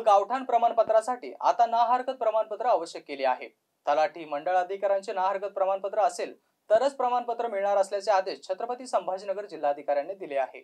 मूळ गावठाण प्रमाणपत्रासाठी आता ना हरकत प्रमाणपत्र आवश्यक केले आहे तलाठी मंडळ अधिकाऱ्यांचे ना हरकत प्रमाणपत्र असेल तरच प्रमाणपत्र मिळणार असल्याचे आदेश छत्रपती संभाजीनगर जिल्हाधिकाऱ्यांनी दिले आहे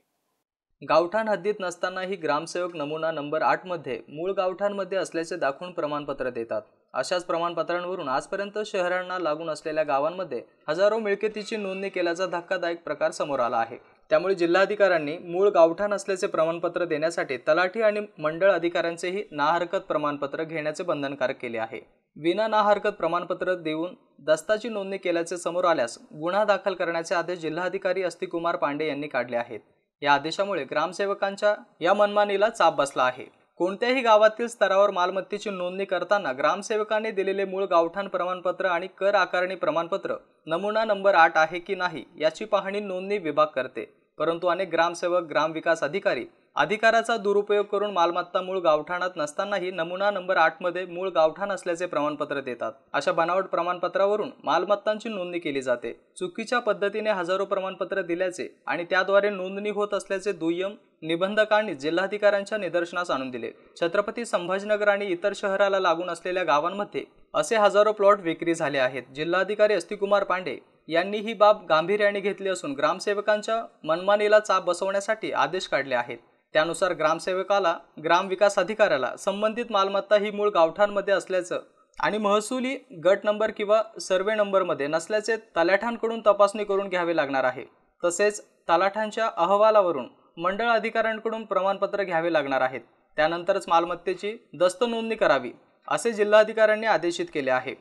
गावठाण हद्दीत नसतानाही ग्रामसेवक नमुना नंबर आठ मध्ये मूळ गावठाणमध्ये असल्याचे दाखवून प्रमाणपत्र देतात अशाच प्रमाणपत्रांवरून आजपर्यंत शहरांना लागून असलेल्या गावांमध्ये हजारो मिळकतीची नोंदणी केल्याचा धक्कादायक प्रकार समोर आला आहे त्यामुळे जिल्हाधिकाऱ्यांनी मूळ गावठाण असल्याचे प्रमाणपत्र देण्यासाठी तलाठी आणि मंडळ अधिकाऱ्यांचेही नाहरकत प्रमाणपत्र घेण्याचे बंधनकारक केले आहे विना नाहरकत प्रमाणपत्र देऊन दस्ताची नोंदणी केल्याचे समोर आल्यास गुन्हा दाखल करण्याचे आदेश जिल्हाधिकारी अस्तिकुमार पांडे यांनी काढले आहेत या आदेशामुळे ग्रामसेवकांच्या या मनमानीला चाप बसला आहे कोणत्याही गावातील स्तरावर मालमत्तेची नोंदणी करताना ग्रामसेवकांनी दिलेले मूळ गावठाण प्रमाणपत्र आणि कर आकारणी प्रमाणपत्र नमुना नंबर आठ आहे की नाही याची पाहणी नोंदणी विभाग करते परंतु अनेक ग्रामसेवक ग्रामविकास अधिकारी अधिकाराचा दुरुपयोग करून मालमत्ता मूळ गावठाणात नसतानाही नमुना नंबर आठमध्ये मूळ गावठाण असल्याचे प्रमाणपत्र देतात अशा बनावट प्रमाणपत्रावरून मालमत्तांची नोंदणी केली जाते चुकीच्या पद्धतीने हजारो प्रमाणपत्र दिल्याचे आणि त्याद्वारे नोंदणी होत असल्याचे दुय्यम निबंधकांनी जिल्हाधिकाऱ्यांच्या निदर्शनास आणून दिले छत्रपती संभाजीनगर आणि इतर शहराला लागून असलेल्या गावांमध्ये असे हजारो प्लॉट विक्री झाले आहेत जिल्हाधिकारी अस्तिकुमार पांडे यांनी ही बाब गांभीर्याने घेतली असून ग्रामसेवकांच्या मनमानीला चाप बसवण्यासाठी आदेश काढले आहेत त्यानुसार ग्रामसेवकाला ग्रामविकास अधिकाऱ्याला संबंधित मालमत्ता ही मूळ गावठांमध्ये असल्याचं आणि महसुली गट नंबर किंवा सर्वे नंबरमध्ये नसल्याचे तलाठ्यांकडून तपासणी करून घ्यावे लागणार आहे तसेच तलाठ्यांच्या अहवालावरून मंडळ अधिकाऱ्यांकडून प्रमाणपत्र घ्यावे लागणार आहेत त्यानंतरच मालमत्तेची दस्त नोंदणी करावी असे जिल्हाधिकाऱ्यांनी आदेशित केले आहे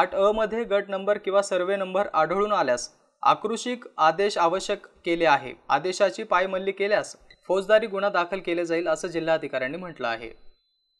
आठ अ मध्ये गट नंबर किंवा सर्वे नंबर आढळून आल्यास आक्रोशिक आदेश आवश्यक केले आहे आदेशाची पायमल्ली केल्यास फौजदारी गुन्हा दाखल केला जाईल असं जिल्हाधिकाऱ्यांनी म्हटलं आहे